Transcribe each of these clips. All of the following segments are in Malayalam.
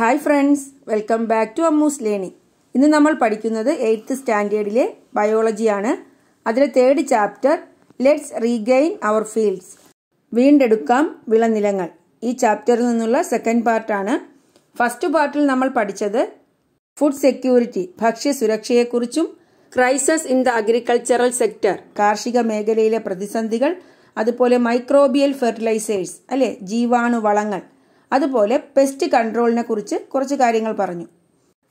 Hi friends welcome back to Ammu's ലേണി ഇന്ന് നമ്മൾ പഠിക്കുന്നത് എയ്ത്ത് സ്റ്റാൻഡേർഡിലെ ബയോളജിയാണ് അതിലെ third chapter let's regain our fields വീണ്ടെടുക്കാം വിളനിലങ്ങൾ ഈ ചാപ്റ്ററിൽ നിന്നുള്ള സെക്കൻഡ് പാർട്ടാണ് ഫസ്റ്റ് പാർട്ടിൽ നമ്മൾ പഠിച്ചത് ഫുഡ് സെക്യൂരിറ്റി ഭക്ഷ്യസുരക്ഷയെക്കുറിച്ചും crises in the agricultural sector കാർഷിക മേഖലയിലെ പ്രതിസന്ധികൾ അതുപോലെ മൈക്രോബിയൽ ഫെർട്ടിലൈസേഴ്സ് അല്ലെ ജീവാണുവളങ്ങൾ അതുപോലെ പെസ്റ്റ് കൺട്രോളിനെ കുറിച്ച് കുറച്ച് കാര്യങ്ങൾ പറഞ്ഞു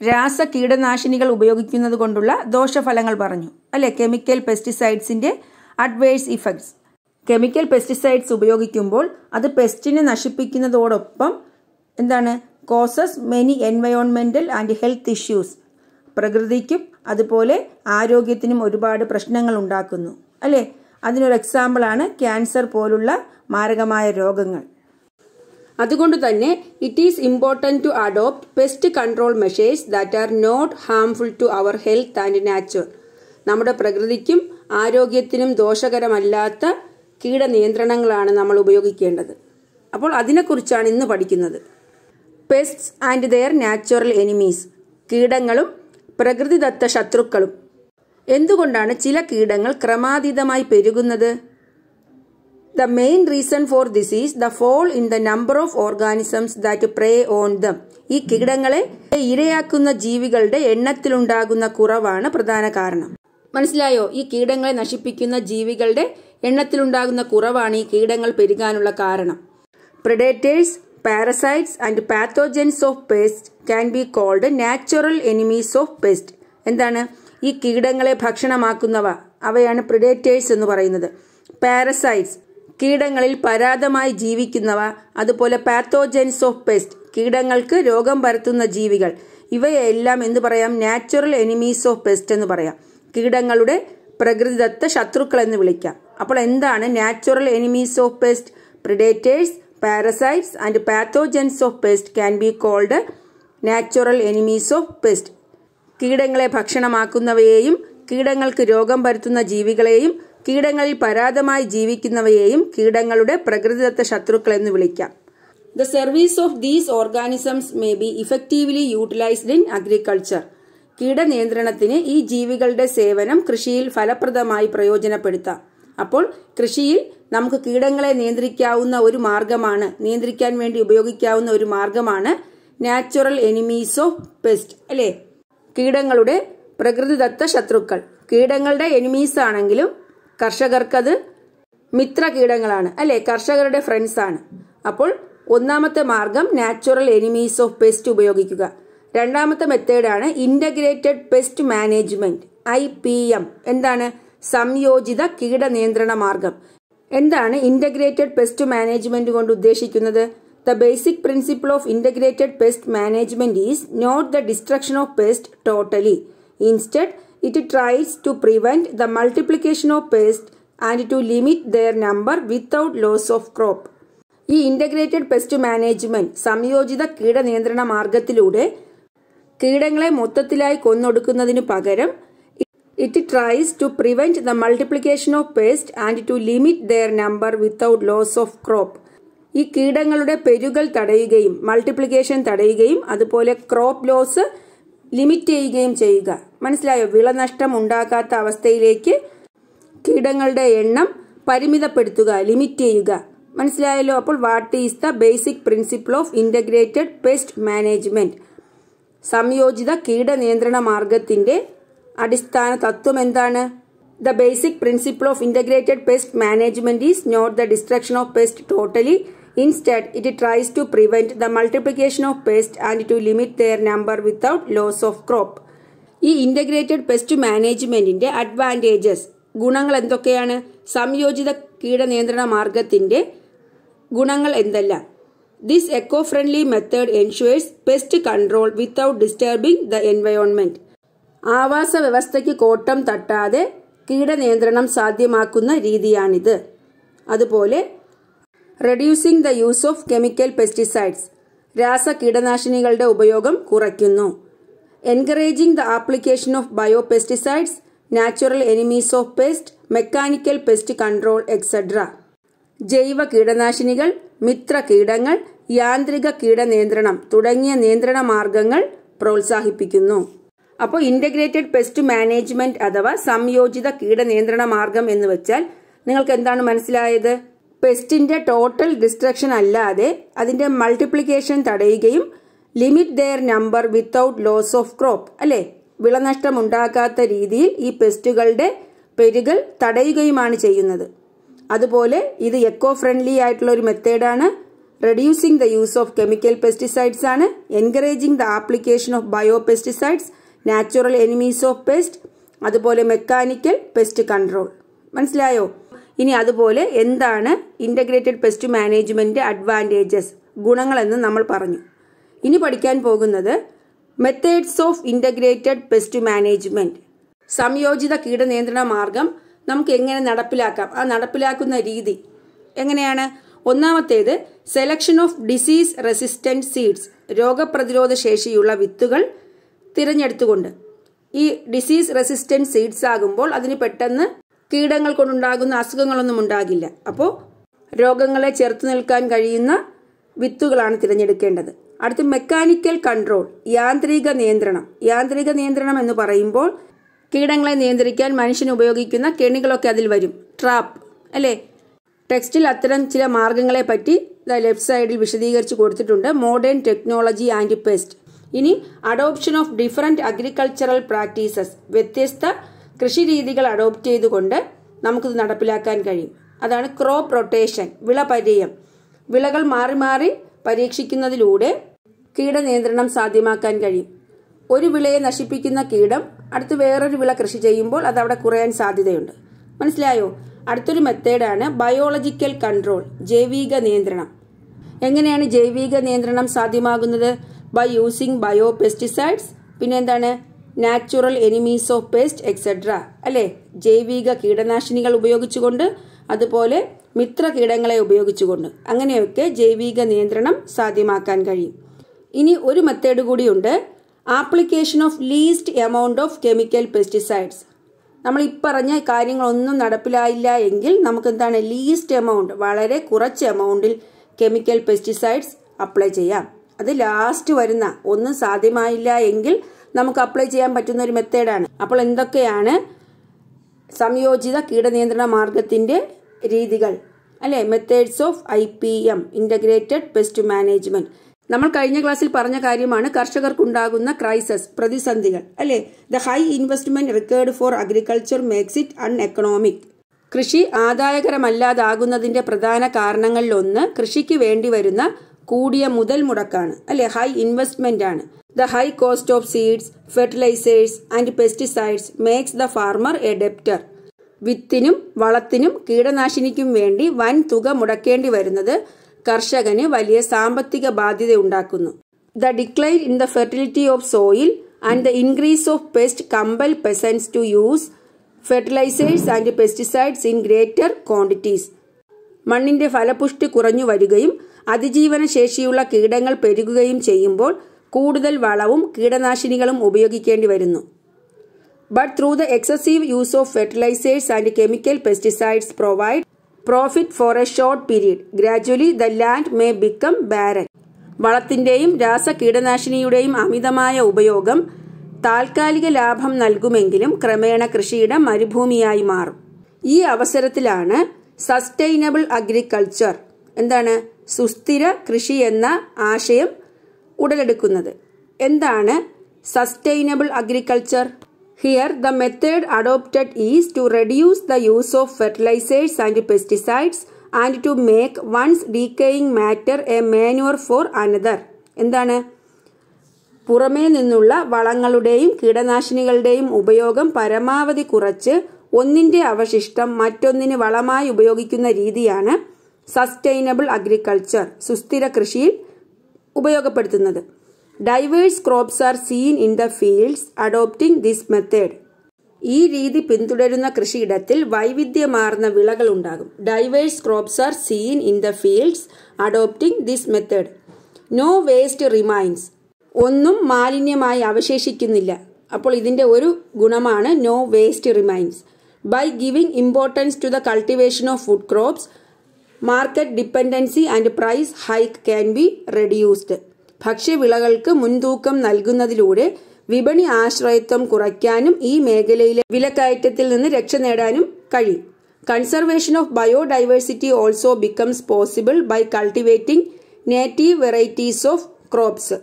രാസ കീടനാശിനികൾ ഉപയോഗിക്കുന്നത് കൊണ്ടുള്ള ദോഷഫലങ്ങൾ പറഞ്ഞു അല്ലെ കെമിക്കൽ പെസ്റ്റിസൈഡ്സിന്റെ അഡ്വേഴ്സ് ഇഫക്ട്സ് കെമിക്കൽ പെസ്റ്റിസൈഡ്സ് ഉപയോഗിക്കുമ്പോൾ അത് പെസ്റ്റിനെ നശിപ്പിക്കുന്നതോടൊപ്പം എന്താണ് കോസസ് മെനി എൻവയോൺമെന്റൽ ആൻഡ് ഹെൽത്ത് ഇഷ്യൂസ് പ്രകൃതിക്കും അതുപോലെ ആരോഗ്യത്തിനും ഒരുപാട് പ്രശ്നങ്ങൾ ഉണ്ടാക്കുന്നു അല്ലേ അതിനൊരു എക്സാമ്പിളാണ് ക്യാൻസർ പോലുള്ള മാരകമായ രോഗങ്ങൾ അതുകൊണ്ട് തന്നെ it is important to adopt pest control measures that are not harmful to our health and nature നമ്മുടെ പ്രകൃതിക്കും ആരോഗ്യത്തിനും ദോഷകരമല്ലാത്ത കീടനിയന്ത്രണങ്ങളാണ് നമ്മൾ ഉപയോഗിക്കേണ്ടത് അപ്പോൾ അതിനെക്കുറിച്ചാണ് ഇന്ന് പഠിക്കുന്നത് pests and their natural enemies കീടങ്ങളും പ്രകൃതിദത്ത ശത്രുക്കളും എന്തുകൊണ്ടാണ് ചില കീടങ്ങൾ ക്രമാതീതമായി പെരുകുന്നത് The main reason for this is the fall in the number of organisms that prey on them. ഈ കീടങ്ങളെ ഇരയാക്കുന്ന ജീവികളുടെ എണ്ണത്തിലുണ്ടാകുന്ന കുറവാണ് പ്രധാന കാരണം മനസ്സിലായോ ഈ കീടങ്ങളെ നശിപ്പിക്കുന്ന ജീവികളുടെ എണ്ണത്തിലുണ്ടാകുന്ന കുറവാണ് ഈ കീടങ്ങൾ പെരുകാനുള്ള കാരണം predators parasites and pathogens of pest can be called natural enemies of pest എന്താണ് ഈ കീടങ്ങളെ ഭക്ഷണമാക്കുന്നവ അവയാണ് പ്രിഡേറ്റേഴ്സ് എന്ന് പറയുന്നത് പാരസൈറ്റ്സ് കീടങ്ങളിൽ പരാതമായി ജീവിക്കുന്നവ അതുപോലെ പാത്തോജൻസ് ഓഫ് പെസ്റ്റ് കീടങ്ങൾക്ക് രോഗം പരത്തുന്ന ജീവികൾ ഇവയെല്ലാം എന്ന് പറയാം നാച്ചുറൽ എനിമീസ് ഓഫ് പെസ്റ്റ് എന്ന് പറയാം കീടങ്ങളുടെ പ്രകൃതിദത്ത ശത്രുക്കൾ എന്ന് വിളിക്കാം അപ്പോൾ എന്താണ് natural enemies of pest predators parasites and pathogens of pest can be called natural enemies of pest കീടങ്ങളെ ഭക്ഷണമാക്കുന്നവയെയും കീടങ്ങൾക്ക് രോഗം പരത്തുന്ന ജീവികളെയും കീടങ്ങളിൽ പരാതമായി ജീവിക്കുന്നവയെയും കീടങ്ങളുടെ പ്രകൃതിദത്ത ശത്രുക്കൾ എന്ന് വിളിക്കാം the service of these organisms may be effectively utilised in agriculture കീടനിയന്ത്രണത്തിന് ഈ ജീവികളുടെ സേവനം കൃഷിയിൽ ഫലപ്രദമായി പ്രയോജനപ്പെടുത്താം അപ്പോൾ കൃഷിയിൽ നമുക്ക് കീടങ്ങളെ നിയന്ത്രിക്കാവുന്ന ഒരു മാർഗമാണ് നിയന്ത്രിക്കാൻ വേണ്ടി ഉപയോഗിക്കാവുന്ന ഒരു മാർഗമാണ് നാച്ചുറൽ എനിമീസ് ഓഫ് പെസ്റ്റ് അല്ലെ കീടങ്ങളുടെ പ്രകൃതിദത്ത ശത്രുക്കൾ കീടങ്ങളുടെ എനിമീസ് ആണെങ്കിലും കർഷകർക്കത് മിത്ര കീടങ്ങളാണ് അല്ലേ കർഷകരുടെ ആണ് അപ്പോൾ ഒന്നാമത്തെ മാർഗം നാച്ചുറൽ എനിമീസ് ഓഫ് പെസ്റ്റ് ഉപയോഗിക്കുക രണ്ടാമത്തെ മെത്തേഡാണ് integrated pest management I P M എന്താണ് സംയോജിത കീടനിയന്ത്രണ മാർഗം എന്താണ് ഇൻ്റഗ്രേറ്റഡ് പെസ്റ്റ് മാനേജ്മെൻറ്റ് കൊണ്ട് ഉദ്ദേശിക്കുന്നത് the basic principle of integrated pest management is not the destruction of pest totally instead it tries to prevent the multiplication of pest and to limit their number without loss of crop ഈ ഇന്റഗ്രേറ്റഡ് പെസ്റ്റ് മാനേജ്മെന്റ് സംയോജിത കീടനിയന്ത്രണ മാർഗത്തിലൂടെ കീടങ്ങളെ മൊത്തത്തിലായി കൊന്നൊടുക്കുന്നതിനു പകരം it tries to prevent the multiplication of pest and to limit their number without loss of crop ഈ കീടങ്ങളുടെ പെരുകൾ തടയുകയും മൾട്ടിപ്ലിക്കേഷൻ തടയുകയും അതുപോലെ ക്രോപ്പ് ലോസ് ലിമിറ്റ് ചെയ്യുകയും ചെയ്യുക മനസ്സിലായോ വിളനഷ്ടം ഉണ്ടാകാത്ത അവസ്ഥയിലേക്ക് കീടങ്ങളുടെ എണ്ണം പരിമിതപ്പെടുത്തുക ലിമിറ്റ് ചെയ്യുക മനസ്സിലായല്ലോ അപ്പോൾ what is the basic principle of integrated pest management സംയോജിത കീടനിയന്ത്രണ മാർഗത്തിൻ്റെ അടിസ്ഥാന തത്വം എന്താണ് the basic principle of integrated pest management is not the destruction of pest totally instead it tries to prevent the multiplication of pest and to limit their number without loss of crop ഈ ഇൻ്റഗ്രേറ്റഡ് പെസ്റ്റ് മാനേജ്മെൻറ്റിൻ്റെ അഡ്വാൻറ്റേജസ് ഗുണങ്ങൾ എന്തൊക്കെയാണ് സംയോജിത കീടനിയന്ത്രണ മാർഗത്തിൻ്റെ ഗുണങ്ങൾ എന്തല്ല this eco friendly method ensures pest control without disturbing the environment ആവാസ വ്യവസ്ഥയ്ക്ക് കോട്ടം തട്ടാതെ കീടനിയന്ത്രണം സാധ്യമാക്കുന്ന രീതിയാണിത് അതുപോലെ reducing the use of chemical pesticides രാസ കീടനാശിനികളുടെ ഉപയോഗം കുറയ്ക്കുന്നു encouraging the application of bio pesticides natural enemies of pest mechanical pest control etcetera ജൈവ കീടനാശിനികൾ മിത്ര കീടങ്ങൾ യാന്ത്രിക കീടനിയന്ത്രണം തുടങ്ങിയ നിയന്ത്രണ മാർഗങ്ങൾ പ്രോത്സാഹിപ്പിക്കുന്നു അപ്പോൾ ഇൻ്റഗ്രേറ്റഡ് പെസ്റ്റ് മാനേജ്മെന്റ് അഥവാ സംയോജിത കീടനിയന്ത്രണ മാർഗം എന്ന് വെച്ചാൽ നിങ്ങൾക്ക് എന്താണ് മനസ്സിലായത് പെസ്റ്റിന്റെ ടോട്ടൽ ഡിസ്ട്രക്ഷൻ അല്ലാതെ അതിന്റെ മൾട്ടിപ്ലിക്കേഷൻ തടയുകയും limit their number without loss of crop അല്ലേ വിളനഷ്ടം ഉണ്ടാക്കാത്ത രീതിയിൽ ഈ പെസ്റ്റുകളുടെ പെരുകൾ തടയുകയുമാണ് ചെയ്യുന്നത് അതുപോലെ ഇത് എക്കോ ഫ്രണ്ട്ലി ആയിട്ടുള്ള ഒരു മെത്തേഡാണ് reducing the use of chemical pesticides ആണ് encouraging the application of bio pesticides natural enemies of pest അതുപോലെ മെക്കാനിക്കൽ പെസ്റ്റ് കൺട്രോൾ മനസ്സിലായോ ഇനി അതുപോലെ എന്താണ് ഇൻ്റഗ്രേറ്റഡ് പെസ്റ്റ് മാനേജ്മെൻറ്റ് അഡ്വാൻറ്റേജസ് ഗുണങ്ങളെന്ന് നമ്മൾ പറഞ്ഞു ഇനി പഠിക്കാൻ പോകുന്നത് methods of integrated pest management സംയോജിത കീടനിയന്ത്രണ മാർഗം നമുക്ക് എങ്ങനെ നടപ്പിലാക്കാം ആ നടപ്പിലാക്കുന്ന രീതി എങ്ങനെയാണ് ഒന്നാമത്തേത് selection of disease resistant seeds രോഗപ്രതിരോധ ശേഷിയുള്ള വിത്തുകൾ തിരഞ്ഞെടുത്തുകൊണ്ട് ഈ ഡിസീസ് റെസിസ്റ്റൻറ്റ് സീഡ്സ് ആകുമ്പോൾ അതിന് പെട്ടെന്ന് കീടങ്ങൾ കൊണ്ടുണ്ടാകുന്ന അസുഖങ്ങളൊന്നും ഉണ്ടാകില്ല അപ്പോൾ രോഗങ്ങളെ ചെറുത്തു നിൽക്കാൻ കഴിയുന്ന വിത്തുകളാണ് തിരഞ്ഞെടുക്കേണ്ടത് അടുത്ത് മെക്കാനിക്കൽ കൺട്രോൾ യാന്ത്രിക നിയന്ത്രണം യാന്ത്രിക നിയന്ത്രണം എന്ന് പറയുമ്പോൾ കീടങ്ങളെ നിയന്ത്രിക്കാൻ മനുഷ്യൻ ഉപയോഗിക്കുന്ന കെണികളൊക്കെ അതിൽ വരും ട്രാപ്പ് അല്ലേ ടെക്സ്റ്റിൽ അത്തരം ചില മാർഗങ്ങളെ പറ്റി ലെഫ്റ്റ് സൈഡിൽ വിശദീകരിച്ച് കൊടുത്തിട്ടുണ്ട് മോഡേൺ ടെക്നോളജി ആൻഡ് പെസ്റ്റ് ഇനി adoption of different agricultural practices വ്യത്യസ്ത കൃഷി രീതികൾ അഡോപ്റ്റ് ചെയ്തുകൊണ്ട് നമുക്കിത് നടപ്പിലാക്കാൻ കഴിയും അതാണ് ക്രോപ്പ് റൊട്ടേഷൻ വിള വിളകൾ മാറി മാറി പരീക്ഷിക്കുന്നതിലൂടെ കീടനിയന്ത്രണം സാധ്യമാക്കാൻ കഴിയും ഒരു വിളയെ നശിപ്പിക്കുന്ന കീടം അടുത്ത് വേറൊരു വിള കൃഷി ചെയ്യുമ്പോൾ അത് അവിടെ കുറയാൻ സാധ്യതയുണ്ട് മനസ്സിലായോ അടുത്തൊരു മെത്തേഡാണ് ബയോളജിക്കൽ കൺട്രോൾ ജൈവിക നിയന്ത്രണം എങ്ങനെയാണ് ജൈവിക നിയന്ത്രണം സാധ്യമാകുന്നത് ബൈ യൂസിങ് ബയോ പെസ്റ്റിസൈഡ്സ് പിന്നെ എന്താണ് natural enemies of pest etcetera അല്ലേ ജൈവിക കീടനാശിനികൾ ഉപയോഗിച്ചുകൊണ്ട് അതുപോലെ മിത്ര കീടങ്ങളെ ഉപയോഗിച്ചുകൊണ്ട് അങ്ങനെയൊക്കെ ജൈവിക നിയന്ത്രണം സാധ്യമാക്കാൻ കഴിയും ഇനി ഒരു മെത്തേഡ് കൂടിയുണ്ട് application of least amount of chemical pesticides നമ്മൾ ഈ പറഞ്ഞ കാര്യങ്ങളൊന്നും നടപ്പിലായില്ല എങ്കിൽ നമുക്ക് എന്താണ് ലീസ്റ്റ് എമൗണ്ട് വളരെ കുറച്ച് എമൗണ്ടിൽ കെമിക്കൽ പെസ്റ്റിസൈഡ്സ് അപ്ലൈ ചെയ്യാം അത് ലാസ്റ്റ് വരുന്ന ഒന്നും സാധ്യമായില്ല എങ്കിൽ നമുക്ക് അപ്ലൈ ചെയ്യാൻ പറ്റുന്ന ഒരു മെത്തേഡാണ് അപ്പോൾ എന്തൊക്കെയാണ് സംയോജിത കീടനിയന്ത്രണ മാർഗത്തിന്റെ രീതികൾ അല്ലെ methods of I P M integrated pest management നമ്മൾ കഴിഞ്ഞ ക്ലാസ്സിൽ പറഞ്ഞ കാര്യമാണ് കർഷകർക്കുണ്ടാകുന്ന ക്രൈസസ് പ്രതിസന്ധികൾ അല്ലെ the high investment required for agriculture makes it uneconomic കൃഷി ആദായകരമല്ലാതാകുന്നതിന്റെ പ്രധാന കാരണങ്ങളിലൊന്ന് കൃഷിക്ക് വേണ്ടി വരുന്ന കൂടിയ മുതൽ മുടക്കാണ് അല്ലെ ഹൈ ഇൻവെസ്റ്റ്മെന്റ് ആണ് the high cost of seeds fertilizers and pesticides makes the farmer a debtor വിത്തിനും വളത്തിനും കീടനാശിനിക്കും വേണ്ടി വൻ തുക മുടക്കേണ്ടി വരുന്നത് കർഷകന് വലിയ സാമ്പത്തിക ബാധ്യത ഉണ്ടാക്കുന്നു the decline in the fertility of soil and the increase of pest compel peasants to use fertilizers and pesticides in greater quantities മണ്ണിന്റെ ഫലപുഷ്ടി കുറഞ്ഞു വരികയും അതിജീവന ശേഷിയുള്ള കീടങ്ങൾ പെരുകുകയും ചെയ്യുമ്പോൾ കൂടുതൽ വളവും കീടനാശിനികളും ഉപയോഗിക്കേണ്ടി വരുന്നു but through the excessive use of fertilizers and chemical pesticides provide profit for a short period. Gradually, the land may become barren. വളത്തിൻ്റെയും രാസകീടനാശിനിയുടെയും അമിതമായ ഉപയോഗം താൽക്കാലിക ലാഭം നൽകുമെങ്കിലും ക്രമേണ കൃഷിയിടം മരുഭൂമിയായി മാറും ഈ അവസരത്തിലാണ് സസ്റ്റൈനബിൾ അഗ്രികൾച്ചർ എന്താണ് സുസ്ഥിര കൃഷി എന്ന ആശയം ഉടലെടുക്കുന്നത് എന്താണ് sustainable agriculture Here, the method adopted is to reduce the use of fertilizers and pesticides and to make one's decaying matter a manure for another എന്താണ് പുറമേ നിന്നുള്ള വളങ്ങളുടെയും കീടനാശിനികളുടെയും ഉപയോഗം പരമാവധി കുറച്ച് ഒന്നിന്റെ അവശിഷ്ടം മറ്റൊന്നിന് വളമായി ഉപയോഗിക്കുന്ന രീതിയാണ് സസ്റ്റൈനബിൾ അഗ്രികൾച്ചർ സുസ്ഥിര കൃഷിയിൽ ഉപയോഗപ്പെടുത്തുന്നത് diverse crops are seen in the fields adopting this method ഈ രീതി പിന്തുടരുന്ന കൃഷിയിടത്തിൽ വൈവിധ്യമാർന്ന വിളകൾ ഉണ്ടാകും diverse crops are seen in the fields adopting this method no waste remains ഒന്നും മാലിന്യമായി അവശേഷിക്കുന്നില്ല അപ്പോൾ ഇതിൻ്റെ ഒരു ഗുണമാണ് no waste remains by giving importance to the cultivation of food crops market dependency and price hike can be reduced ഭക്ഷ്യവിളകൾക്ക് മുൻതൂക്കം നൽകുന്നതിലൂടെ വിപണി ആശ്രയത്വം കുറയ്ക്കാനും ഈ മേഖലയിലെ വിലക്കയറ്റത്തിൽ നിന്ന് രക്ഷ നേടാനും കഴിയും conservation of biodiversity also becomes possible by cultivating native varieties of crops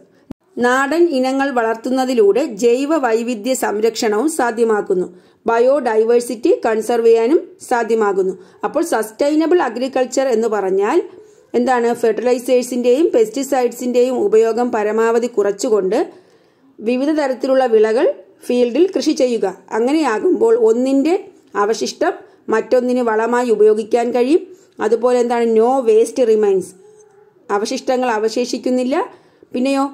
നാടൻ ഇനങ്ങൾ വളർത്തുന്നതിലൂടെ ജൈവ വൈവിധ്യ സംരക്ഷണവും സാധ്യമാക്കുന്നു ബയോഡൈവേഴ്സിറ്റി കൺസർവ് ചെയ്യാനും സാധ്യമാകുന്നു അപ്പോൾ സസ്റ്റൈനബിൾ അഗ്രികൾച്ചർ എന്ന് പറഞ്ഞാൽ എന്താണ് ഫെർട്ടിലൈസേഴ്സിൻ്റെയും പെസ്റ്റിസൈഡ്സിൻ്റെയും ഉപയോഗം പരമാവധി കുറച്ചുകൊണ്ട് വിവിധ തരത്തിലുള്ള വിളകൾ ഫീൽഡിൽ കൃഷി ചെയ്യുക അങ്ങനെയാകുമ്പോൾ ഒന്നിൻ്റെ അവശിഷ്ടം മറ്റൊന്നിന് വളമായി ഉപയോഗിക്കാൻ കഴിയും അതുപോലെ എന്താണ് നോ വേസ്റ്റ് റിമൈൻസ് അവശിഷ്ടങ്ങൾ അവശേഷിക്കുന്നില്ല പിന്നെയോ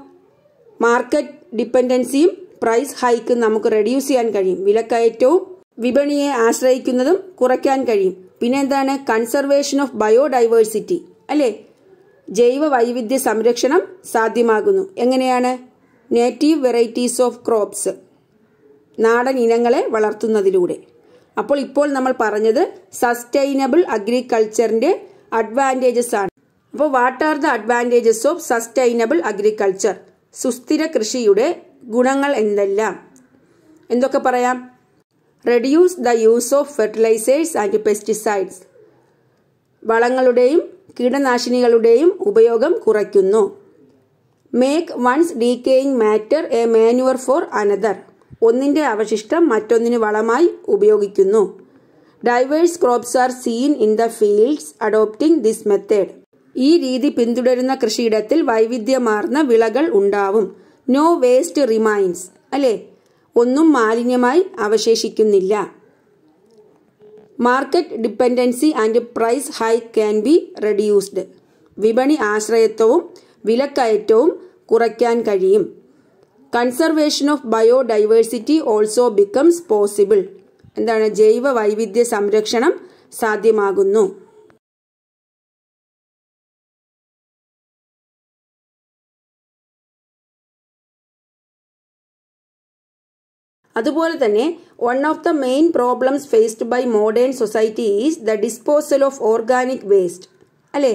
മാർക്കറ്റ് ഡിപ്പെൻഡൻസിയും പ്രൈസ് ഹൈക്കും നമുക്ക് റെഡ്യൂസ് ചെയ്യാൻ കഴിയും വിലക്കയറ്റവും വിപണിയെ ആശ്രയിക്കുന്നതും കുറയ്ക്കാൻ കഴിയും പിന്നെ എന്താണ് കൺസർവേഷൻ ഓഫ് ബയോഡൈവേഴ്സിറ്റി അല്ലേ ജൈവ വൈവിധ്യ സംരക്ഷണം സാധ്യമാകുന്നു എങ്ങനെയാണ് നേറ്റീവ് വെറൈറ്റീസ് ഓഫ് ക്രോപ്സ് നാടൻ ഇനങ്ങളെ വളർത്തുന്നതിലൂടെ അപ്പോൾ ഇപ്പോൾ നമ്മൾ പറഞ്ഞത് സസ്റ്റൈനബിൾ അഗ്രികൾച്ചറിന്റെ അഡ്വാൻറ്റേജസ് ആണ് അപ്പോൾ what are the advantages of sustainable agriculture സുസ്ഥിര കൃഷിയുടെ ഗുണങ്ങൾ എന്തെല്ലാം എന്തൊക്കെ പറയാം reduce the use of fertilizers and pesticides വളങ്ങളുടെയും കീടനാശിനികളുടെയും ഉപയോഗം കുറയ്ക്കുന്നു make one's decaying matter a manure for another ഒന്നിന്റെ അവശിഷ്ടം മറ്റൊന്നിന് വളമായി ഉപയോഗിക്കുന്നു diverse crops are seen in the fields adopting this method ഈ രീതി പിന്തുടരുന്ന കൃഷിയിടത്തിൽ വൈവിധ്യമാർന്ന വിളകൾ ഉണ്ടാവും നോ വേസ്റ്റ് റിമൈൻസ് അല്ലേ ഒന്നും മാലിന്യമായി അവശേഷിക്കുന്നില്ല market dependency and price high can be reduced വിപണി ആശ്രയത്വവും വിലക്കയറ്റവും കുറയ്ക്കാൻ കഴിയും conservation of biodiversity also becomes possible എന്താണ് ജൈവ വൈവിധ്യ സംരക്ഷണം സാധ്യമാകുന്നു അതുപോലെ തന്നെ one of the main problems faced by modern society is the disposal of organic waste അല്ലേ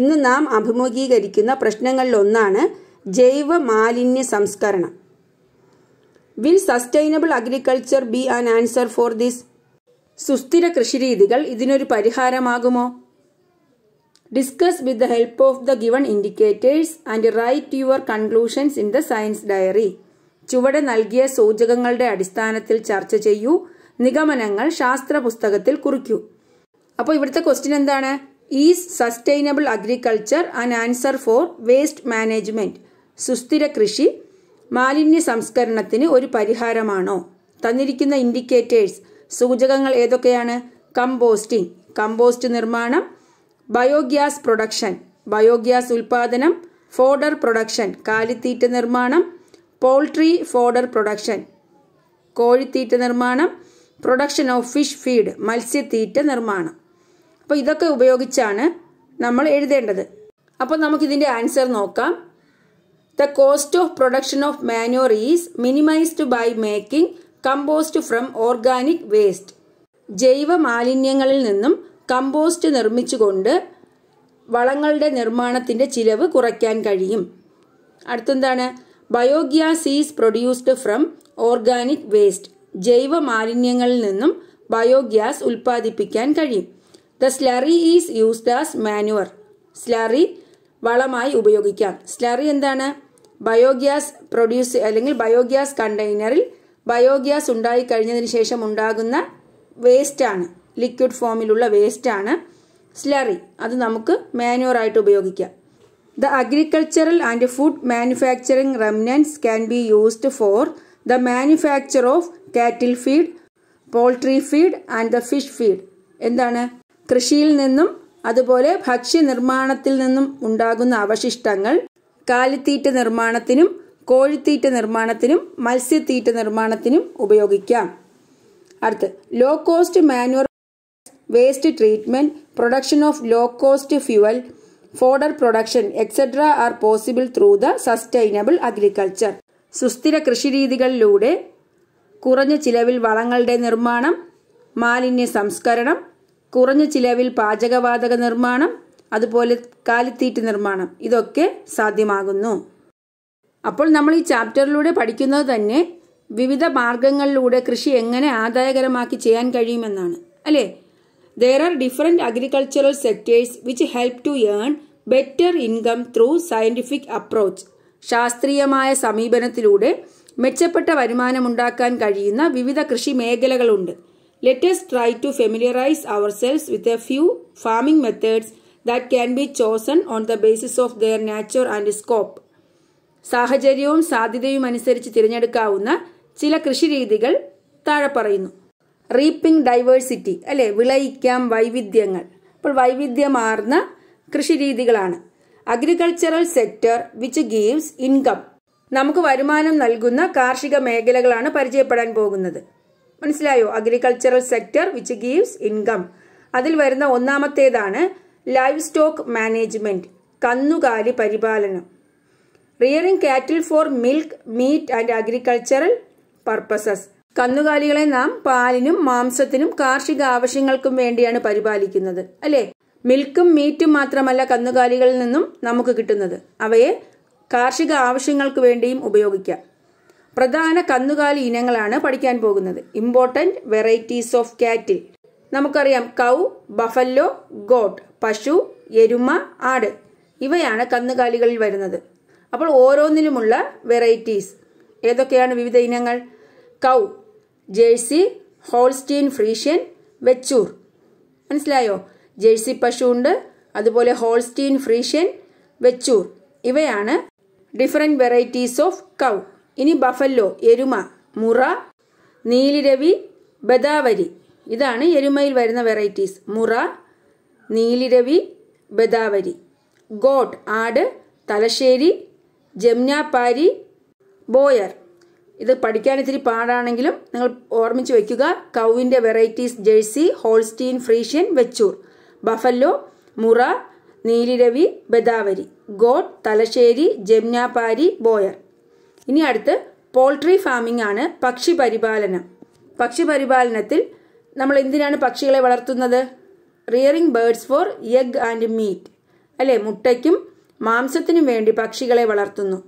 ഇന്ന് നാം അഭിമുഖീകരിക്കുന്ന പ്രശ്നങ്ങളിലൊന്നാണ് ജൈവ മാലിന്യ സംസ്കരണം will sustainable agriculture be an answer for this സുസ്ഥിര കൃഷിരീതികൾ ഇതിനൊരു പരിഹാരമാകുമോ discuss with the help of the given indicators and write your conclusions in the science diary ചുവടെ നൽകിയ സൂചകങ്ങളുടെ അടിസ്ഥാനത്തിൽ ചർച്ച ചെയ്യൂ നിഗമനങ്ങൾ ശാസ്ത്ര പുസ്തകത്തിൽ കുറിക്കൂ അപ്പോൾ ഇവിടുത്തെ ക്വസ്റ്റ്യൻ എന്താണ് is sustainable agriculture and answer for waste management സുസ്ഥിര കൃഷി മാലിന്യ സംസ്കരണത്തിന് ഒരു പരിഹാരമാണോ തന്നിരിക്കുന്ന ഇൻഡിക്കേറ്റേഴ്സ് സൂചകങ്ങൾ ഏതൊക്കെയാണ് കമ്പോസ്റ്റിംഗ് കമ്പോസ്റ്റ് നിർമ്മാണം ബയോഗ്യാസ് പ്രൊഡക്ഷൻ ബയോഗ്യാസ് ഉൽപാദനം ഫോഡർ പ്രൊഡക്ഷൻ കാലിത്തീറ്റ നിർമ്മാണം പോൾട്രി ഫോഡർ പ്രൊഡക്ഷൻ കോഴിത്തീറ്റ നിർമ്മാണം പ്രൊഡക്ഷൻ ഓഫ് ഫിഷ് ഫീഡ് മത്സ്യത്തീറ്റ നിർമ്മാണം അപ്പോൾ ഇതൊക്കെ ഉപയോഗിച്ചാണ് നമ്മൾ എഴുതേണ്ടത് അപ്പോൾ നമുക്കിതിൻ്റെ ആൻസർ നോക്കാം the cost of production of manure is minimized by making compost from organic waste ജൈവ മാലിന്യങ്ങളിൽ നിന്നും കമ്പോസ്റ്റ് നിർമ്മിച്ചുകൊണ്ട് വളങ്ങളുടെ നിർമ്മാണത്തിൻ്റെ ചിലവ് കുറയ്ക്കാൻ കഴിയും അടുത്തെന്താണ് biogas is produced from organic waste ജൈവ മാലിന്യങ്ങളിൽ നിന്നും ബയോഗ്യാസ് ഉൽപ്പാദിപ്പിക്കാൻ കഴിയും the slurry is used as manure slurry വളമായി ഉപയോഗിക്കാം സ്ലറി എന്താണ് ബയോഗ്യാസ് പ്രൊഡ്യൂസ് അല്ലെങ്കിൽ ബയോഗ്യാസ് കണ്ടെയ്നറിൽ ബയോഗ്യാസ് ഉണ്ടായി കഴിഞ്ഞതിന് ശേഷം ഉണ്ടാകുന്ന വേസ്റ്റാണ് ലിക്വിഡ് ഫോമിലുള്ള വേസ്റ്റാണ് സ്ലറി അത് നമുക്ക് മാനുവറായിട്ട് ഉപയോഗിക്കാം the agricultural and food manufacturing remnants can be used for the manufacture of cattle feed poultry feed and the fish feed എന്താണ് കൃഷിയിൽ നിന്നും അതുപോലെ ഭക്ഷ്യ നിർമ്മാണത്തിൽ നിന്നും ഉണ്ടാകുന്ന അവശിഷ്ടങ്ങൾ കാലിത്തീറ്റ നിർമ്മാണത്തിനും കോഴിത്തീറ്റ നിർമ്മാണത്തിനും മത്സ്യത്തീറ്റ നിർമ്മാണത്തിനും ഉപയോഗിക്കാം അടുത്ത് low cost manure waste treatment production of low cost fuel fodder production etcetera are possible through the sustainable agriculture സുസ്ഥിര കൃഷിരീതികളിലൂടെ കുറഞ്ഞ ചിലവിൽ വളങ്ങളുടെ നിർമ്മാണം മാലിന്യ സംസ്കരണം കുറഞ്ഞ ചിലവിൽ പാചകവാതക നിർമ്മാണം അതുപോലെ കാലിത്തീറ്റ് നിർമ്മാണം ഇതൊക്കെ സാധ്യമാകുന്നു അപ്പോൾ നമ്മൾ ഈ ചാപ്റ്ററിലൂടെ പഠിക്കുന്നത് തന്നെ വിവിധ മാർഗങ്ങളിലൂടെ കൃഷി എങ്ങനെ ആദായകരമാക്കി ചെയ്യാൻ കഴിയുമെന്നാണ് അല്ലേ there are different agricultural sectors which help to earn better income through scientific approach ശാസ്ത്രീയമായ സമീപനത്തിലൂടെ മെച്ചപ്പെട്ട വരുമാനമുണ്ടാക്കാൻ കഴിയുന്ന വിവിധ കൃഷി മേഖലകളുണ്ട് let us try to familiarize ourselves with a few farming methods that can be chosen on the basis of their nature and scope സാഹചര്യവും സാധ്യതയും അനുസരിച്ച് തിരഞ്ഞെടുക്കാവുന്ന ചില കൃഷി രീതികൾ താഴെ പറയുന്നു റീപ്പിംഗ് ഡൈവേഴ്സിറ്റി അല്ലെ വിളയിക്കാം വൈവിധ്യങ്ങൾ അപ്പോൾ വൈവിധ്യമാർന്ന കൃഷിരീതികളാണ് agricultural sector which gives income നമുക്ക് വരുമാനം നൽകുന്ന കാർഷിക മേഖലകളാണ് പരിചയപ്പെടാൻ പോകുന്നത് മനസ്സിലായോ agricultural sector which gives income അതിൽ വരുന്ന ഒന്നാമത്തേതാണ് ലൈവ് സ്റ്റോക്ക് മാനേജ്മെന്റ് കന്നുകാലി പരിപാലനം rearing cattle for milk meat and agricultural purposes കന്നുകാലികളെ നാം പാലിനും മാംസത്തിനും കാർഷിക ആവശ്യങ്ങൾക്കും വേണ്ടിയാണ് പരിപാലിക്കുന്നത് അല്ലേ മിൽക്കും മീറ്റും മാത്രമല്ല കന്നുകാലികളിൽ നിന്നും നമുക്ക് കിട്ടുന്നത് അവയെ കാർഷിക ആവശ്യങ്ങൾക്ക് വേണ്ടിയും ഉപയോഗിക്കാം പ്രധാന കന്നുകാലി ഇനങ്ങളാണ് പഠിക്കാൻ പോകുന്നത് ഇമ്പോർട്ടൻറ്റ് വെറൈറ്റീസ് ഓഫ് കാറ്റിൽ നമുക്കറിയാം കൗ ബഫല്ലോ ഗോട്ട് പശു എരുമ ആട് ഇവയാണ് കന്നുകാലികളിൽ വരുന്നത് അപ്പോൾ ഓരോന്നിലുമുള്ള വെറൈറ്റീസ് ഏതൊക്കെയാണ് വിവിധ ഇനങ്ങൾ cow Jersey Holstein Friesian Vechur മനസ്സിലായോ ജേഴ്സി പശുണ്ട് അതുപോലെ ഹോൾസ്റ്റീൻ ഫ്രീഷ്യൻ വെച്ചൂർ ഇവയാണ് ഡിഫറെൻറ്റ് വെറൈറ്റീസ് ഓഫ് കൗ ഇനി ബഫല്ലോ എരുമ മുറ നീലിരവി ബദാവരി ഇതാണ് എരുമയിൽ വരുന്ന വെറൈറ്റീസ് മുറ നീലിരവി ബദാവരി ഗോട്ട് ആട് തലശ്ശേരി ജംനാപ്പാരി ബോയർ ഇത് പഠിക്കാൻ ഇത്തിരി പാടാണെങ്കിലും നിങ്ങൾ ഓർമ്മിച്ച് വയ്ക്കുക കൗവിൻ്റെ varieties Jersey Holstein Friesian Vechur buffalo Murrah Niliravi Bhadawari goat Thalassery Jamunapari Boer ഇനി അടുത്ത് പോൾട്രി ഫാമിംഗ് ആണ് പക്ഷി പരിപാലനം പക്ഷി പരിപാലനത്തിൽ നമ്മൾ എന്തിനാണ് പക്ഷികളെ വളർത്തുന്നത് rearing birds for egg and meat അല്ലേ മുട്ടയ്ക്കും മാംസത്തിനും വേണ്ടി പക്ഷികളെ വളർത്തുന്നു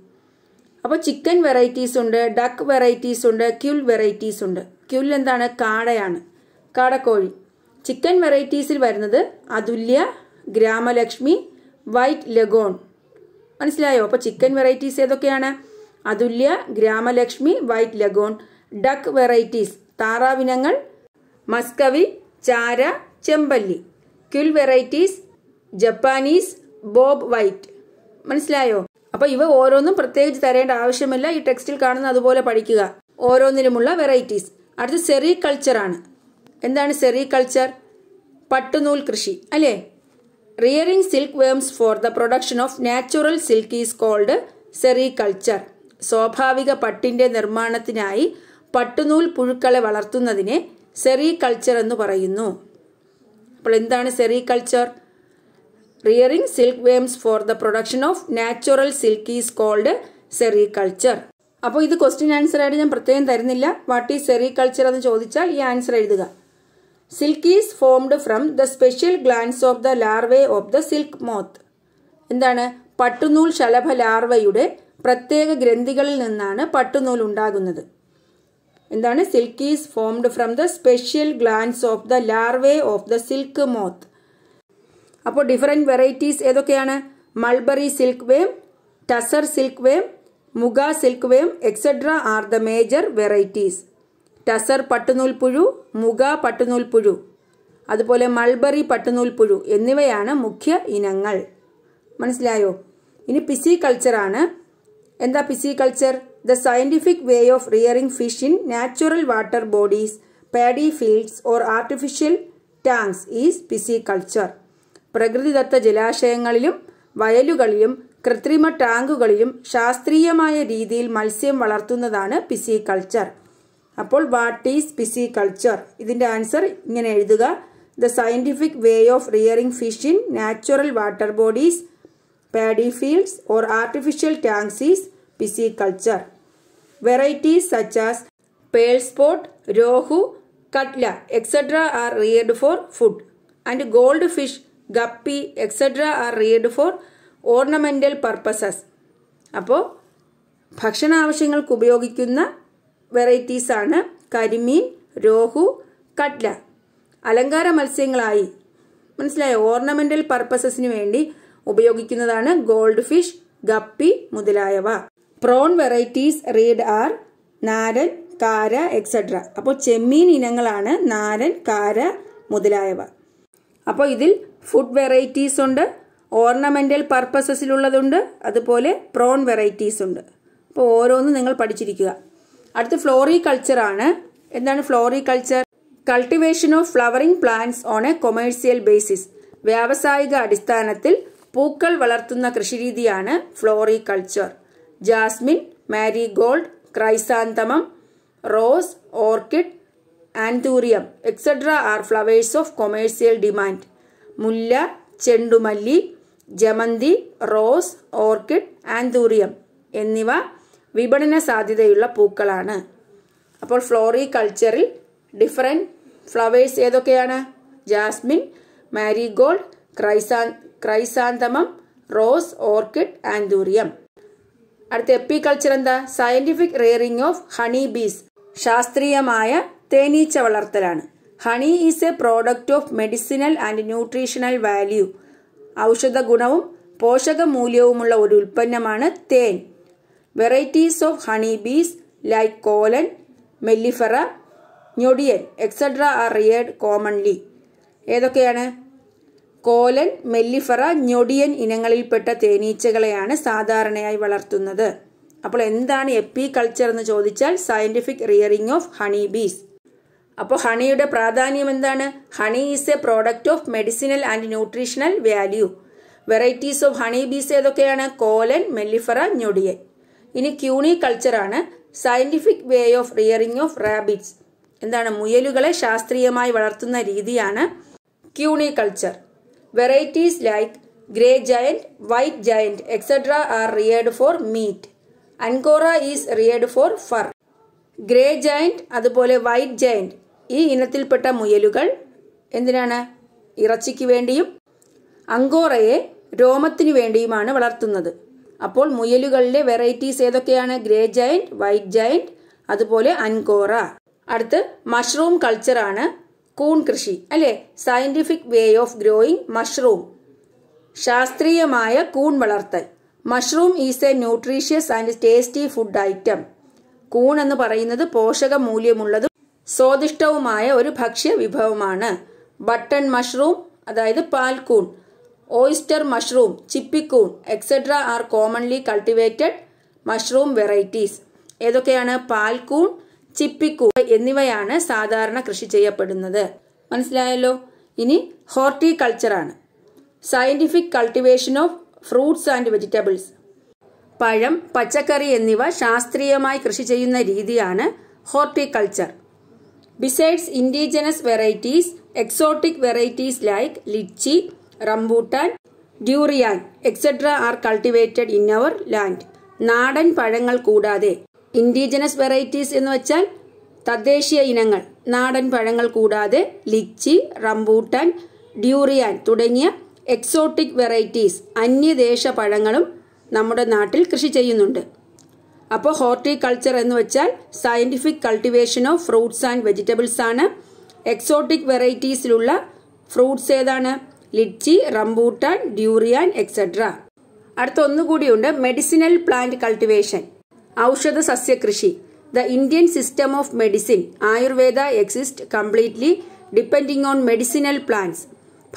അപ്പോൾ ചിക്കൻ വെറൈറ്റീസ് ഉണ്ട് ഡക്ക് വെറൈറ്റീസ് ഉണ്ട് ക്യുൽ വെറൈറ്റീസ് ഉണ്ട് ക്യുൽ എന്താണ് കാടയാണ് കാടക്കോഴി ചിക്കൻ വെറൈറ്റീസിൽ വരുന്നത് അതുല്യ ഗ്രാമലക്ഷ്മി വൈറ്റ് ലഗോൺ മനസ്സിലായോ അപ്പോൾ ചിക്കൻ വെറൈറ്റീസ് ഏതൊക്കെയാണ് Athulya Gramalakshmi white Leghorn duck varieties താറാവിനങ്ങൾ Muscovy Chara Chemballi quail varieties Japanese bobwhite മനസ്സിലായോ അപ്പോൾ ഇവ ഓരോന്നും പ്രത്യേകിച്ച് തരേണ്ട ആവശ്യമില്ല ഈ ടെക്സ്റ്റിൽ കാണുന്ന അതുപോലെ പഠിക്കുക ഓരോന്നിലുമുള്ള വെറൈറ്റീസ് അടുത്ത് കൾച്ചറാണ് എന്താണ് സെറികൾച്ചർ പട്ടുനൂൽ കൃഷി അല്ലേ rearing silk worms for the production of natural silk is called sericulture സ്വാഭാവിക പട്ടിന്റെ നിർമ്മാണത്തിനായി പട്ടുനൂൽ പുഴുക്കളെ വളർത്തുന്നതിനെ സെറികൾച്ചർ എന്ന് പറയുന്നു അപ്പോൾ എന്താണ് sericulture rearing silk worms for the production of natural silk is called sericulture അപ്പോൾ ഇത് ക്വസ്റ്റ്യൻ ആൻസർ ആയിട്ട് ഞാൻ പ്രത്യേകം തരുന്നില്ല വാട്ട് ഈസ് സെറികൾച്ചർ എന്ന് ചോദിച്ചാൽ ഈ ആൻസർ എഴുതുക silk is formed from the special glands of the larvae of the silk moth എന്താണ് പട്ടുനൂൽ ശലഭ ലാർവയുടെ പ്രത്യേക ഗ്രന്ഥികളിൽ നിന്നാണ് പട്ടുനൂൽ ഉണ്ടാകുന്നത് എന്താണ് silk is formed from the special glands of the larvae of the silk moth അപ്പോൾ ഡിഫറെൻറ്റ് വെറൈറ്റീസ് ഏതൊക്കെയാണ് mulberry silk worm tasar silk worm muga silk worm etcetera are the major varieties tasar പട്ടുനൂൽപ്പുഴു മുഗ പട്ടുനൂൽപ്പുഴു അതുപോലെ മൾബറി പട്ടുനൂൽപ്പുഴു എന്നിവയാണ് മുഖ്യ ഇനങ്ങൾ മനസ്സിലായോ ഇനി പിസി കൾച്ചറാണ് എന്താ pisciculture the scientific way of rearing fish in natural water bodies paddy fields or artificial tanks is pisciculture പ്രകൃതിദത്ത ജലാശയങ്ങളിലും വയലുകളിലും കൃത്രിമ ടാങ്കുകളിലും ശാസ്ത്രീയമായ രീതിയിൽ മത്സ്യം വളർത്തുന്നതാണ് പിസി കൾച്ചർ അപ്പോൾ വാട്ട് ഈസ് പിസി കൾച്ചർ ഇതിൻ്റെ ആൻസർ ഇങ്ങനെ എഴുതുക the scientific way of rearing fish in natural water bodies paddy fields or artificial tanks is pisciculture varieties such as pearl spot rohu catla etcetera are reared for food and goldfish guppy etcetera are reared for ornamental purposes അപ്പോൾ ഭക്ഷണ ആവശ്യങ്ങൾക്ക് ഉപയോഗിക്കുന്ന ആണ് കരിമീൻ രോഹു കട്ല അലങ്കാര മത്സ്യങ്ങളായി മനസ്സിലായ ഓർണമെന്റൽ പർപ്പസസിന് വേണ്ടി ഉപയോഗിക്കുന്നതാണ് ഗോൾഡ് ഫിഷ് ഗപ്പി മുതലായവ prawn varieties reared are naran kara etcetera അപ്പോൾ ചെമ്മീൻ ഇനങ്ങളാണ് നാരൻ കാര മുതലായവ അപ്പോൾ ഇതിൽ ഫുഡ് വെറൈറ്റീസ് ഉണ്ട് ഓർണമെന്റൽ പർപ്പസസിലുള്ളതുണ്ട് അതുപോലെ പ്രോൺ വെറൈറ്റീസ് ഉണ്ട് അപ്പോൾ ഓരോന്നും നിങ്ങൾ പഠിച്ചിരിക്കുക അടുത്ത ഫ്ലോറി കൾച്ചർ ആണ് എന്താണ് floriculture cultivation of flowering plants on a commercial basis വ്യാവസായിക അടിസ്ഥാനത്തിൽ പൂക്കൾ വളർത്തുന്ന കൃഷിരീതിയാണ് floriculture jasmine gold chrysanthemum rose orchid anthurium etcetera are flowers of commercial demand മുല്ല ചെണ്ടുമല്ലി ജമന്തി റോസ് ഓർക്കിഡ് ആൻതൂറിയം എന്നിവ വിപണന സാധ്യതയുള്ള പൂക്കളാണ് അപ്പോൾ ഫ്ലോറി കൾച്ചറിൽ ഡിഫറെൻറ്റ് ഫ്ലവേഴ്സ് ഏതൊക്കെയാണ് jasmine marigold chrysa chrysanthemum rose orchid anthurium അടുത്ത എപ്പി കൾച്ചർ എന്താ scientific rearing of honey bees ശാസ്ത്രീയമായ തേനീച്ച വളർത്തലാണ് honey is a product of medicinal and nutritional value ഔഷധ ഗുണവും പോഷക മൂല്യവുമുള്ള ഒരു ഉൽപ്പന്നമാണ് തേൻ varieties of honey bees like Kolan mellifera Njodiyan etcetera are reared commonly ഏതൊക്കെയാണ് കോലൻ മെല്ലിഫറ ഞൊടിയൻ ഇനങ്ങളിൽപ്പെട്ട തേനീച്ചകളെയാണ് സാധാരണയായി വളർത്തുന്നത് അപ്പോൾ എന്താണ് എപ്പി കൾച്ചർ എന്ന് ചോദിച്ചാൽ scientific rearing of honey bees അപ്പോൾ ഹണിയുടെ പ്രാധാന്യം എന്താണ് honey is a product of medicinal and nutritional value varieties of honey bees ഏതൊക്കെയാണ് കോലൻ മെല്ലിഫറ ഞൊടിയൻ ഇനി ക്യൂണി കൾച്ചറാണ് scientific way of rearing of rabbits എന്താണ് മുയലുകളെ ശാസ്ത്രീയമായി വളർത്തുന്ന രീതിയാണ് cuniculture varieties like grey giant white giant etcetera are reared for meat Angora is reared for fur grey giant അതുപോലെ വൈറ്റ് ജയന്റ് ഈ ഇനത്തിൽപ്പെട്ട മുയലുകൾ എന്തിനാണ് ഇറച്ചിക്ക് വേണ്ടിയും അങ്കോറയെ രോമത്തിനു വേണ്ടിയുമാണ് വളർത്തുന്നത് അപ്പോൾ മുയലുകളിലെ വെറൈറ്റീസ് ഏതൊക്കെയാണ് ഗ്രേ ജയന്റ് വൈറ്റ് ജയന്റ് അതുപോലെ അൻകോറ അടുത്ത് മഷ്റൂം കൾച്ചറാണ് കൂൺ കൃഷി അല്ലേ scientific way of growing mushroom ശാസ്ത്രീയമായ കൂൺ വളർത്തൽ mushroom is a nutritious and tasty food item കൂൺ എന്ന് പറയുന്നത് പോഷക മൂല്യമുള്ളതും സ്വാദിഷ്ടവുമായ ഒരു ഭക്ഷ്യ വിഭവമാണ് ബട്ടൺ മഷ്റൂം അതായത് പാൽക്കൂൺ oyster mushroom, ചിപ്പിക്കൂൺ etc. are commonly cultivated mushroom varieties. ഏതൊക്കെയാണ് പാൽക്കൂൺ ചിപ്പിക്കൂൺ എന്നിവയാണ് സാധാരണ കൃഷി ചെയ്യപ്പെടുന്നത് മനസ്സിലായല്ലോ ഇനി ഹോർട്ടികൾച്ചറാണ് scientific cultivation of fruits and vegetables പഴം പച്ചക്കറി എന്നിവ ശാസ്ത്രീയമായി കൃഷി ചെയ്യുന്ന രീതിയാണ് horticulture besides indigenous varieties exotic varieties like litchi rambutan durian etcetera are cultivated in our land നാടൻ പഴങ്ങൾ കൂടാതെ ഇൻഡിജിനസ് വെറൈറ്റീസ് എന്ന് വെച്ചാൽ തദ്ദേശീയ ഇനങ്ങൾ നാടൻ പഴങ്ങൾ കൂടാതെ ലിച്ചി റംബൂട്ടാൻ ഡ്യൂറിയാൻ തുടങ്ങിയ എക്സോട്ടിക് വെറൈറ്റീസ് അന്യദേശ പഴങ്ങളും നമ്മുടെ നാട്ടിൽ കൃഷി ചെയ്യുന്നുണ്ട് അപ്പോൾ ഹോർട്ടിക്കൾച്ചർ എന്ന് വെച്ചാൽ scientific cultivation of fruits and vegetables ആണ് എക്സോട്ടിക് വെറൈറ്റീസിലുള്ള ഫ്രൂട്ട്സ് ഏതാണ് ലിച്ചി റംബൂട്ടാൻ ഡ്യൂറിയാൻ എക്സെട്ര അടുത്ത ഒന്നുകൂടിയുണ്ട് മെഡിസിനൽ പ്ലാന്റ് കൾട്ടിവേഷൻ ഔഷധ സസ്യകൃഷി the Indian system of medicine Ayurveda exist completely depending on medicinal plants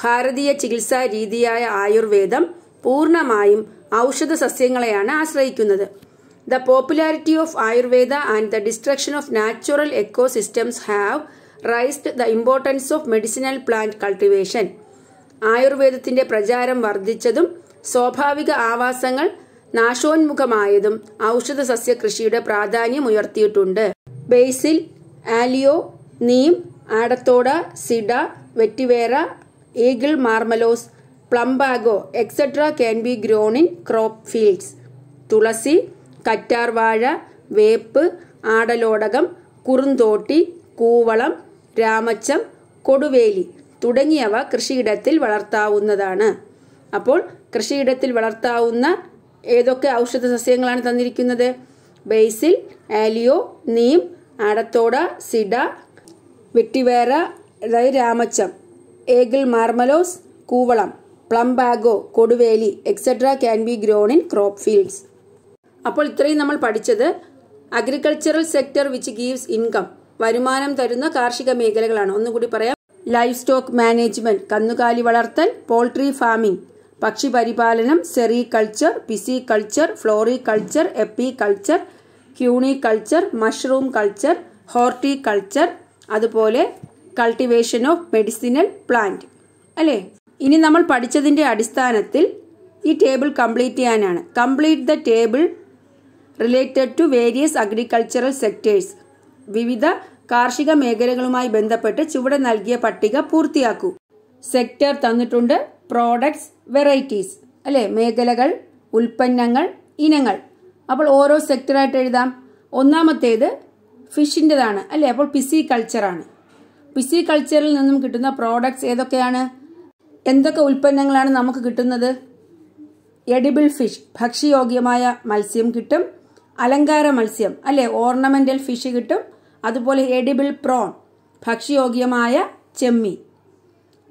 ഭാരതീയ ചികിത്സാ രീതിയായ ആയുർവേദം പൂർണ്ണമായും ഔഷധ സസ്യങ്ങളെയാണ് ആശ്രയിക്കുന്നത് the popularity of Ayurveda and the destruction of natural systems have raised the importance of medicinal plant cultivation ആയുർവേദത്തിന്റെ പ്രചാരം വർദ്ധിച്ചതും സ്വാഭാവിക ആവാസങ്ങൾ നാശോന്മുഖമായതും ഔഷധ സസ്യ കൃഷിയുടെ പ്രാധാന്യം ഉയർത്തിയിട്ടുണ്ട് basil aloe neem adhatoda sida vetiveria aegle marmelos plumbago etcetera can be grown in crop fields തുളസി കറ്റാർവാഴ വേപ്പ് ആടലോടകം കുറുന്തോട്ടി കൂവളം രാമച്ചം കൊടുവേലി തുടങ്ങിയവ കൃഷിയിടത്തിൽ വളർത്താവുന്നതാണ് അപ്പോൾ കൃഷിയിടത്തിൽ വളർത്താവുന്ന ഏതൊക്കെ ഔഷധ സസ്യങ്ങളാണ് തന്നിരിക്കുന്നത് ബേസിൽ aloe neem adhatoda sida vetiveria അതായത് രാമച്ചം ഏഗിൾ മാർമലോസ് കൂവളം പ്ലംബാഗോ കൊടുവേലി etcetera can be grown in crop fields അപ്പോൾ ഇത്രയും നമ്മൾ പഠിച്ചത് agricultural sector which gives income വരുമാനം തരുന്ന കാർഷിക മേഖലകളാണ് ഒന്നുകൂടി പറയാം ലൈഫ് സ്റ്റോക്ക് മാനേജ്മെന്റ് കന്നുകാലി വളർത്തൽ പോൾട്രി ഫാമിംഗ് പക്ഷിപരിപാലനം sericulture pisciculture floriculture apiculture cuniculture mushroom culture horticulture അതുപോലെ കൾട്ടിവേഷൻ ഓഫ് മെഡിസിനൽ പ്ലാന്റ് അല്ലേ ഇനി നമ്മൾ പഠിച്ചതിൻ്റെ അടിസ്ഥാനത്തിൽ ഈ ടേബിൾ കംപ്ലീറ്റ് ചെയ്യാനാണ് complete the table related to various agricultural sectors വിവിധ കാർഷിക മേഖലകളുമായി ബന്ധപ്പെട്ട് ചുവടെ നൽകിയ പട്ടിക പൂർത്തിയാക്കൂ സെക്ടർ തന്നിട്ടുണ്ട് പ്രോഡക്ട്സ് വെറൈറ്റീസ് അല്ലേ മേഖലകൾ ഉൽപ്പന്നങ്ങൾ ഇനങ്ങൾ അപ്പോൾ ഓരോ സെക്ടറായിട്ട് എഴുതാം ഒന്നാമത്തേത് ഫിഷിൻ്റെതാണ് അല്ലേ അപ്പോൾ പിസി കൾച്ചറാണ് പിസി കൾച്ചറിൽ നിന്നും കിട്ടുന്ന പ്രോഡക്ട്സ് ഏതൊക്കെയാണ് എന്തൊക്കെ ഉൽപ്പന്നങ്ങളാണ് നമുക്ക് കിട്ടുന്നത് എഡിബിൾ ഫിഷ് ഭക്ഷ്യയോഗ്യമായ മത്സ്യം കിട്ടും അലങ്കാര മത്സ്യം അല്ലെ ഓർണമെന്റൽ ഫിഷ് കിട്ടും അതുപോലെ എഡിബിൾ പ്രോൺ ഭക്ഷ്യയോഗ്യമായ ചെമ്മീൻ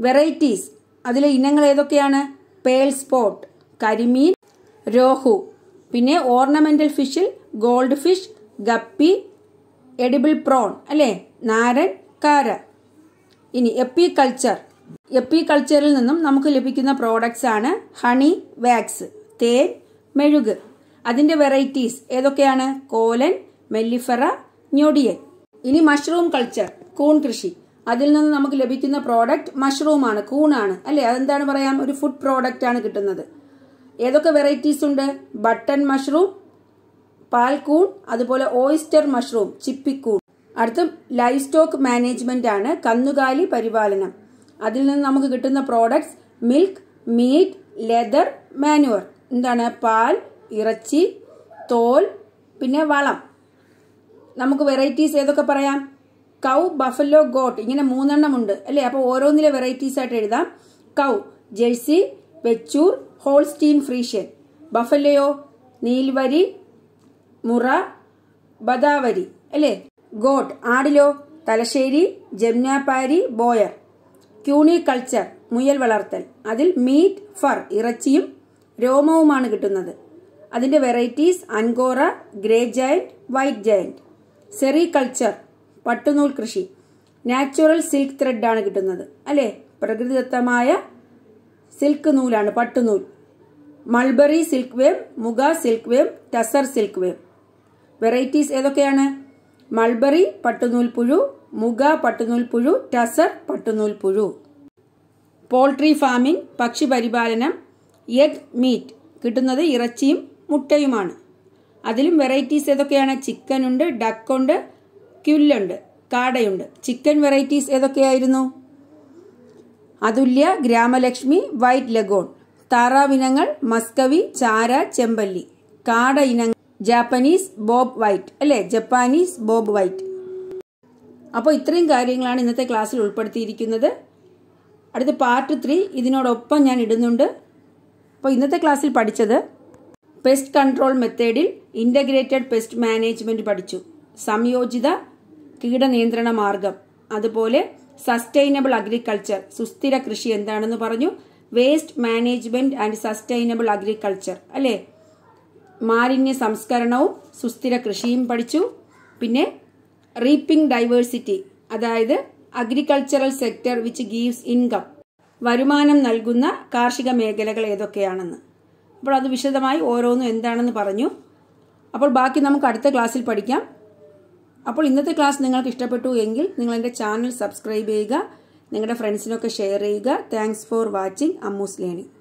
വെറൈറ്റീസ് അതിലെ ഇനങ്ങൾ ഏതൊക്കെയാണ് പേൾ സ്പോട്ട് കരിമീൻ രോഹു പിന്നെ ഓർണമെന്റൽ ഫിഷിൽ goldfish guppy edible prawn അല്ലേ നാരൻ കാര ഇനി എപ്പി കൾച്ചർ എപ്പി കൾച്ചറിൽ നിന്നും നമുക്ക് ലഭിക്കുന്ന പ്രോഡക്ട്സ് ആണ് ഹണി വാക്സ് തേൻ മെഴുക് അതിൻ്റെ വെറൈറ്റീസ് ഏതൊക്കെയാണ് കോലൻ മെല്ലിഫറ ഞൊടിയൻ ഇനി മഷ്റൂം കൾച്ചർ കൂൺ കൃഷി അതിൽ നിന്ന് നമുക്ക് ലഭിക്കുന്ന പ്രോഡക്റ്റ് മഷ്റൂമാണ് കൂണാണ് അല്ലേ അതെന്താണ് പറയാം ഒരു ഫുഡ് പ്രോഡക്റ്റ് ആണ് കിട്ടുന്നത് ഏതൊക്കെ വെറൈറ്റീസ് ഉണ്ട് ബട്ടൺ മഷ്റൂം പാൽക്കൂൺ അതുപോലെ ഓയിസ്റ്റർ മഷ്റൂം ചിപ്പിക്കൂൺ അടുത്ത ലൈവ് സ്റ്റോക്ക് മാനേജ്മെന്റ് ആണ് കന്നുകാലി പരിപാലനം അതിൽ നിന്ന് നമുക്ക് കിട്ടുന്ന products milk meat leather manure എന്താണ് പാൽ ഇറച്ചി തോൽ പിന്നെ വളം നമുക്ക് വെറൈറ്റീസ് ഏതൊക്കെ പറയാം കൗ ബഫലോ ഗോട്ട് ഇങ്ങനെ മൂന്നെണ്ണം ഉണ്ട് അല്ലേ അപ്പോൾ ഓരോന്നിലെ വെറൈറ്റീസ് ആയിട്ട് എഴുതാം cow Jersey Vechur Holstein Friesian ബഫലയോ നീൽവരി മുറ ബദാവരി അല്ലേ ഗോട്ട് ആടിലോ Thalassery Jamunapari Boer cuniculture മുയൽ വളർത്തൽ അതിൽ മീറ്റ് ഫർ ഇറച്ചിയും രോമവുമാണ് കിട്ടുന്നത് അതിന്റെ varieties Angora grey giant white giant sericulture പട്ടുനൂൽ കൃഷി നാച്ചുറൽ സിൽക്ക് ത്രെഡാണ് കിട്ടുന്നത് അല്ലേ പ്രകൃതിദത്തമായ സിൽക്ക് നൂലാണ് പട്ടുനൂൽ mulberry silkworm muga silkworm tussar silkworm varieties ഏതൊക്കെയാണ് മൾബറി പട്ടുനൂൽ പുഴു മുഗ പട്ടുനൂൽ പുഴു ടസർ പട്ടുനൂൽ പുഴു പോൾട്രി ഫാമിംഗ് പക്ഷി പരിപാലനം എഗ് മീറ്റ് കിട്ടുന്നത് ഇറച്ചിയും മുട്ടയുമാണ് അതിലും വെറൈറ്റീസ് ഏതൊക്കെയാണ് ചിക്കൻ ഉണ്ട് ഡക്കുണ്ട് ക്യുല്ലുണ്ട് കാടയുണ്ട് ചിക്കൻ വെറൈറ്റീസ് ഏതൊക്കെയായിരുന്നു അതുല്യ ഗ്രാമലക്ഷ്മി വൈറ്റ് ലഗോൺ താറാവിനങ്ങൾ മസ്കവി ചാര ചെമ്പല്ലി കാട ഇനങ്ങൾ ജാപ്പനീസ് ബോബ് വൈറ്റ് അല്ലെ ജപ്പാനീസ് ബോബ് വൈറ്റ് അപ്പോൾ ഇത്രയും കാര്യങ്ങളാണ് ഇന്നത്തെ ക്ലാസ്സിൽ ഉൾപ്പെടുത്തിയിരിക്കുന്നത് അടുത്ത പാർട്ട് ത്രീ ഇതിനോടൊപ്പം ഞാൻ ഇടുന്നുണ്ട് അപ്പോൾ ഇന്നത്തെ ക്ലാസ്സിൽ പഠിച്ചത് പെസ്റ്റ് കൺട്രോൾ മെത്തേഡിൽ ഇൻ്റഗ്രേറ്റഡ് പെസ്റ്റ് മാനേജ്മെൻറ്റ് പഠിച്ചു സംയോജിത കീടനിയന്ത്രണ മാർഗം അതുപോലെ സസ്റ്റൈനബിൾ അഗ്രികൾച്ചർ സുസ്ഥിര കൃഷി എന്താണെന്ന് പറഞ്ഞു waste management and sustainable agriculture അല്ലേ മാലിന്യ സംസ്കരണവും സുസ്ഥിര കൃഷിയും പഠിച്ചു പിന്നെ റീപ്പിംഗ് ഡൈവേഴ്സിറ്റി അതായത് agricultural sector which gives income വരുമാനം നൽകുന്ന കാർഷിക മേഖലകൾ ഏതൊക്കെയാണെന്ന് അപ്പോൾ അത് വിശദമായി ഓരോന്നും എന്താണെന്ന് പറഞ്ഞു അപ്പോൾ ബാക്കി നമുക്ക് അടുത്ത ക്ലാസ്സിൽ പഠിക്കാം അപ്പോൾ ഇന്നത്തെ ക്ലാസ് നിങ്ങൾക്ക് ഇഷ്ടപ്പെട്ടു എങ്കിൽ നിങ്ങൾ എൻ്റെ ചാനൽ സബ്സ്ക്രൈബ് ചെയ്യുക നിങ്ങളുടെ ഫ്രണ്ട്സിനൊക്കെ ഷെയർ ചെയ്യുക thanks for watching Ammu's learning